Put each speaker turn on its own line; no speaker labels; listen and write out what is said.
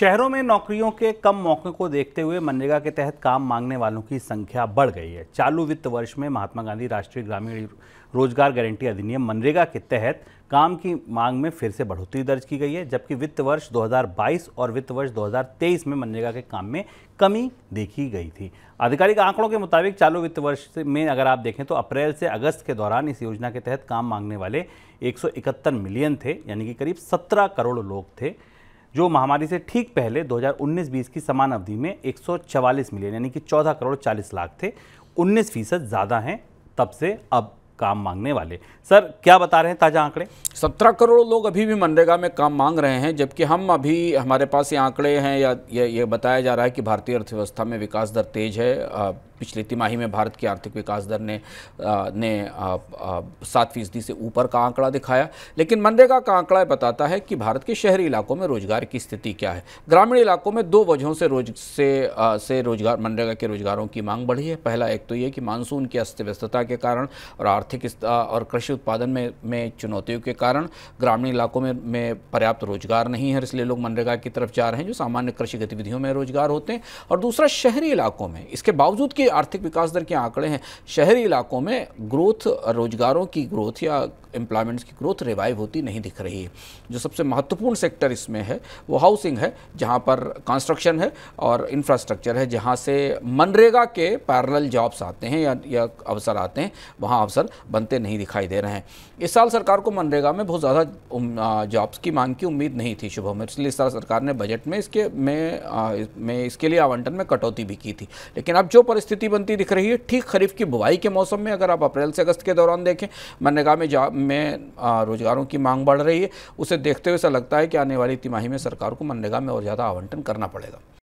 शहरों में नौकरियों के कम मौके को देखते हुए मनरेगा के तहत काम मांगने वालों की संख्या बढ़ गई है चालू वित्त वर्ष में महात्मा गांधी राष्ट्रीय ग्रामीण रोजगार गारंटी अधिनियम मनरेगा के तहत काम की मांग में फिर से बढ़ोतरी दर्ज की गई है जबकि वित्त वर्ष 2022 और वित्त वर्ष 2023 में मनरेगा के काम में कमी देखी गई थी आधिकारिक आंकड़ों के मुताबिक चालू वित्त वर्ष में अगर आप देखें तो अप्रैल से अगस्त के दौरान इस योजना के तहत काम मांगने वाले एक मिलियन थे यानी कि करीब सत्रह करोड़ लोग थे जो महामारी से ठीक पहले 2019-20 की समान अवधि में 144 मिलियन यानी कि 14 करोड़ 40 लाख थे 19 फीसद ज़्यादा हैं तब से अब काम मांगने वाले सर क्या बता रहे हैं ताज़ा
आंकड़े सत्रह करोड़ लोग अभी भी मनरेगा में काम मांग रहे हैं जबकि हम अभी हमारे पास ये आंकड़े हैं या ये, ये बताया जा रहा है कि भारतीय अर्थव्यवस्था में विकास दर तेज़ है पिछली तिमाही में भारत की आर्थिक विकास दर ने आ, ने सात फीसदी से ऊपर का आंकड़ा दिखाया लेकिन मनरेगा का आंकड़ा बताता है कि भारत के शहरी इलाकों में रोजगार की स्थिति क्या है ग्रामीण इलाकों में दो वजहों से रोज से आ, से रोजगार मनरेगा के रोजगारों की मांग बढ़ी है पहला एक तो ये कि मानसून की अस्त व्यस्तता के कारण और आर्थिक और कृषि उत्पादन में में चुनौतियों के कारण ग्रामीण इलाकों में में पर्याप्त रोजगार नहीं है इसलिए लोग मनरेगा की तरफ जा रहे हैं जो सामान्य कृषि गतिविधियों में रोजगार होते हैं और दूसरा शहरी इलाकों में इसके बावजूद कि आर्थिक विकास दर के आंकड़े हैं शहरी इलाकों में ग्रोथ रोजगारों की ग्रोथ या एम्प्लॉयमेंट्स की ग्रोथ रिवाइव होती नहीं दिख रही है जो सबसे महत्वपूर्ण सेक्टर इसमें है वो हाउसिंग है जहाँ पर कंस्ट्रक्शन है और इंफ्रास्ट्रक्चर है जहाँ से मनरेगा के पैरल जॉब्स आते हैं या, या अवसर आते हैं वहाँ अवसर बनते नहीं दिखाई दे रहे हैं इस साल सरकार को मनरेगा में बहुत ज़्यादा जॉब्स की मांग की उम्मीद नहीं थी शुभम इसलिए इस साल सरकार ने बजट में इसके में, आ, में इसके लिए आवंटन में कटौती भी की थी लेकिन अब जो परिस्थिति बनती दिख रही है ठीक खरीफ की बुआई के मौसम में अगर आप अप्रैल से अगस्त के दौरान देखें मनरेगा में में रोजगारों की मांग बढ़ रही है उसे देखते हुए ऐसा लगता है कि आने वाली तिमाही में सरकार को मनरेगा में और ज़्यादा आवंटन करना पड़ेगा